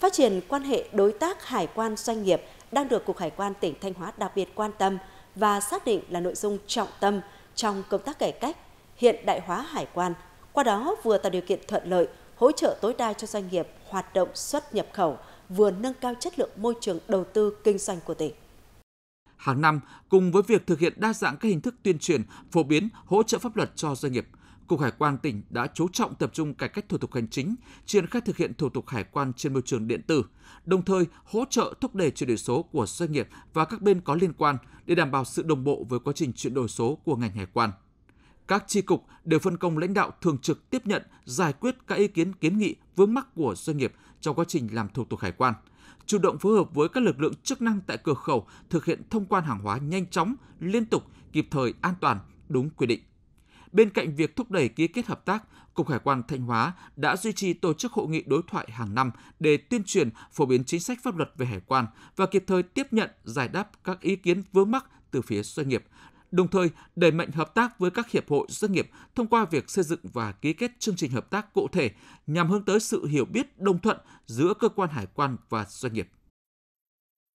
Phát triển quan hệ đối tác hải quan doanh nghiệp đang được Cục Hải quan tỉnh Thanh Hóa đặc biệt quan tâm và xác định là nội dung trọng tâm trong công tác cải cách, hiện đại hóa hải quan, qua đó vừa tạo điều kiện thuận lợi, hỗ trợ tối đa cho doanh nghiệp hoạt động xuất nhập khẩu, vừa nâng cao chất lượng môi trường đầu tư kinh doanh của tỉnh. Hàng năm, cùng với việc thực hiện đa dạng các hình thức tuyên truyền, phổ biến, hỗ trợ pháp luật cho doanh nghiệp, Cục Hải quan tỉnh đã chú trọng tập trung cải cách thủ tục hành chính, triển khai thực hiện thủ tục hải quan trên môi trường điện tử, đồng thời hỗ trợ thúc đẩy chuyển đổi số của doanh nghiệp và các bên có liên quan để đảm bảo sự đồng bộ với quá trình chuyển đổi số của ngành hải quan các tri cục đều phân công lãnh đạo thường trực tiếp nhận, giải quyết các ý kiến kiến nghị vướng mắc của doanh nghiệp trong quá trình làm thủ tục hải quan, chủ động phối hợp với các lực lượng chức năng tại cửa khẩu thực hiện thông quan hàng hóa nhanh chóng, liên tục, kịp thời, an toàn, đúng quy định. Bên cạnh việc thúc đẩy ký kết hợp tác, Cục Hải quan Thanh Hóa đã duy trì tổ chức hội nghị đối thoại hàng năm để tuyên truyền, phổ biến chính sách pháp luật về hải quan và kịp thời tiếp nhận, giải đáp các ý kiến vướng mắc từ phía doanh nghiệp, đồng thời đẩy mạnh hợp tác với các hiệp hội doanh nghiệp thông qua việc xây dựng và ký kết chương trình hợp tác cụ thể nhằm hướng tới sự hiểu biết đồng thuận giữa cơ quan hải quan và doanh nghiệp.